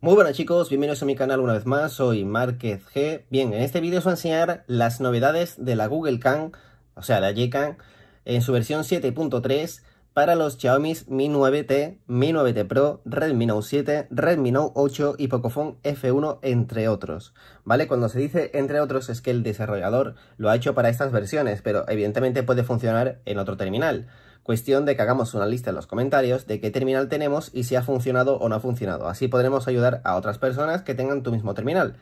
Muy buenas chicos, bienvenidos a mi canal una vez más, soy Márquez G. Bien, en este vídeo os voy a enseñar las novedades de la Google Can, o sea, la Gcam en su versión 7.3 para los Xiaomi Mi 9T, Mi 9T Pro, Redmi Note 7, Redmi Note 8 y Pocophone F1, entre otros. ¿Vale? Cuando se dice entre otros es que el desarrollador lo ha hecho para estas versiones, pero evidentemente puede funcionar en otro terminal. Cuestión de que hagamos una lista en los comentarios de qué terminal tenemos y si ha funcionado o no ha funcionado. Así podremos ayudar a otras personas que tengan tu mismo terminal.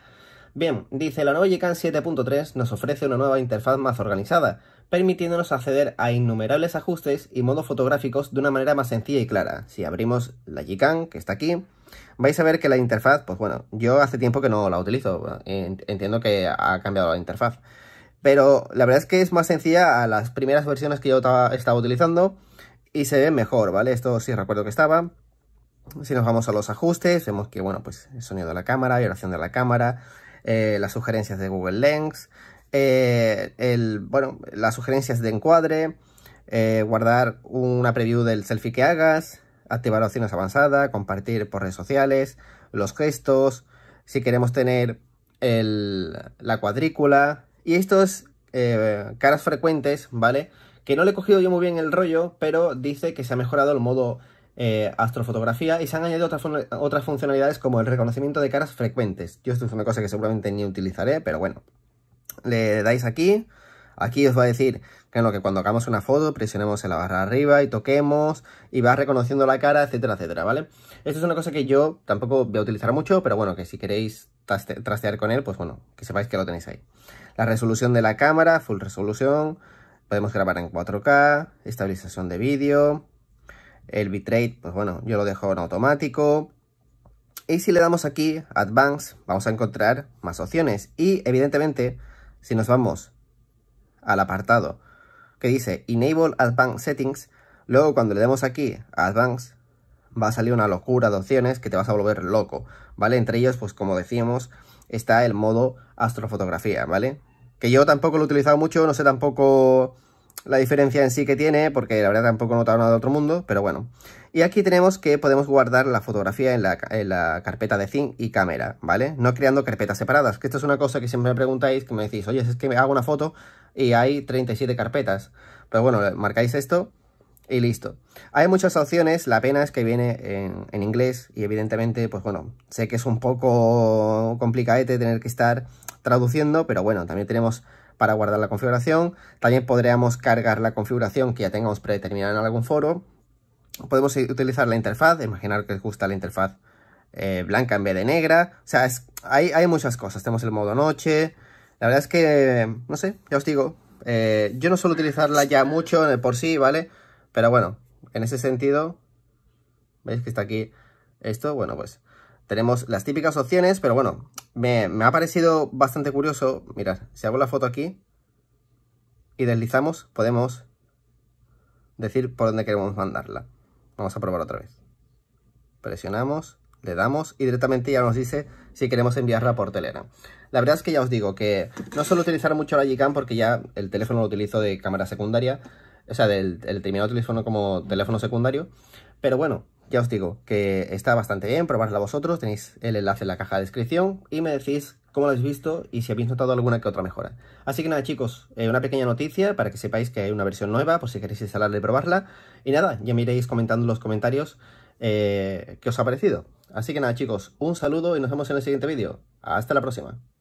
Bien, dice la nueva G-CAN 7.3 nos ofrece una nueva interfaz más organizada, permitiéndonos acceder a innumerables ajustes y modos fotográficos de una manera más sencilla y clara. Si abrimos la Gcam, que está aquí, vais a ver que la interfaz, pues bueno, yo hace tiempo que no la utilizo, eh, entiendo que ha cambiado la interfaz pero la verdad es que es más sencilla a las primeras versiones que yo estaba utilizando y se ve mejor, ¿vale? Esto sí recuerdo que estaba. Si nos vamos a los ajustes, vemos que, bueno, pues el sonido de la cámara, vibración de la cámara, eh, las sugerencias de Google Lens, eh, bueno, las sugerencias de encuadre, eh, guardar una preview del selfie que hagas, activar opciones avanzadas, compartir por redes sociales, los gestos, si queremos tener la cuadrícula, y estos eh, caras frecuentes, ¿vale? Que no le he cogido yo muy bien el rollo, pero dice que se ha mejorado el modo eh, astrofotografía y se han añadido otras, otras funcionalidades como el reconocimiento de caras frecuentes. Yo esto es una cosa que seguramente ni utilizaré, pero bueno. Le dais aquí, Aquí os va a decir que, lo que cuando hagamos una foto presionemos en la barra arriba y toquemos y va reconociendo la cara, etcétera, etcétera, ¿vale? Esto es una cosa que yo tampoco voy a utilizar mucho, pero bueno, que si queréis trastear con él, pues bueno, que sepáis que lo tenéis ahí. La resolución de la cámara, full resolución, podemos grabar en 4K, estabilización de vídeo, el bitrate, pues bueno, yo lo dejo en automático. Y si le damos aquí, Advanced, vamos a encontrar más opciones. Y evidentemente, si nos vamos al apartado que dice Enable Advanced Settings, luego cuando le demos aquí a Advanced, va a salir una locura de opciones que te vas a volver loco, ¿vale? Entre ellos, pues como decíamos, está el modo astrofotografía, ¿vale? Que yo tampoco lo he utilizado mucho, no sé tampoco la diferencia en sí que tiene, porque la verdad tampoco he notado nada de otro mundo, pero bueno. Y aquí tenemos que podemos guardar la fotografía en la, carpeta de zinc y cámara, ¿vale? No creando carpetas separadas, que esto es una cosa que siempre me preguntáis, que me decís, oye, es que me hago una foto y hay 37 carpetas. Pero bueno, marcáis esto y listo. Hay muchas opciones, la pena es que viene en, inglés y evidentemente, pues bueno, sé que es un poco complicadete tener que estar traduciendo, pero bueno, también tenemos para guardar la configuración, también podríamos cargar la configuración que ya tengamos predeterminada en algún foro, podemos utilizar la interfaz, imaginar que os gusta la interfaz eh, blanca en vez de negra, o sea, hay, muchas cosas, tenemos el modo noche, la verdad es que, no sé, ya os digo, eh, yo no suelo utilizarla ya mucho por sí, ¿vale?, pero bueno, en ese sentido, ¿veis que está aquí esto? Bueno, pues tenemos las típicas opciones, pero bueno, me, ha parecido bastante curioso. Mirad, si hago la foto aquí y deslizamos, podemos decir por dónde queremos mandarla. Vamos a probar otra vez. Presionamos, le damos y directamente ya nos dice si queremos enviarla por telera. La verdad es que ya os digo que no suelo utilizar mucho la Gcam porque ya el teléfono lo utilizo de cámara secundaria, o sea, del, terminado determinado teléfono como teléfono secundario. Pero bueno, ya os digo que está bastante bien, probarla vosotros, tenéis el enlace en la caja de descripción y me decís cómo lo habéis visto y si habéis notado alguna que otra mejora. Así que nada chicos, eh, una pequeña noticia para que sepáis que hay una versión nueva por si queréis instalarla y probarla. Y nada, ya me iréis comentando en los comentarios eh, qué os ha parecido. Así que nada chicos, un saludo y nos vemos en el siguiente vídeo. Hasta la próxima.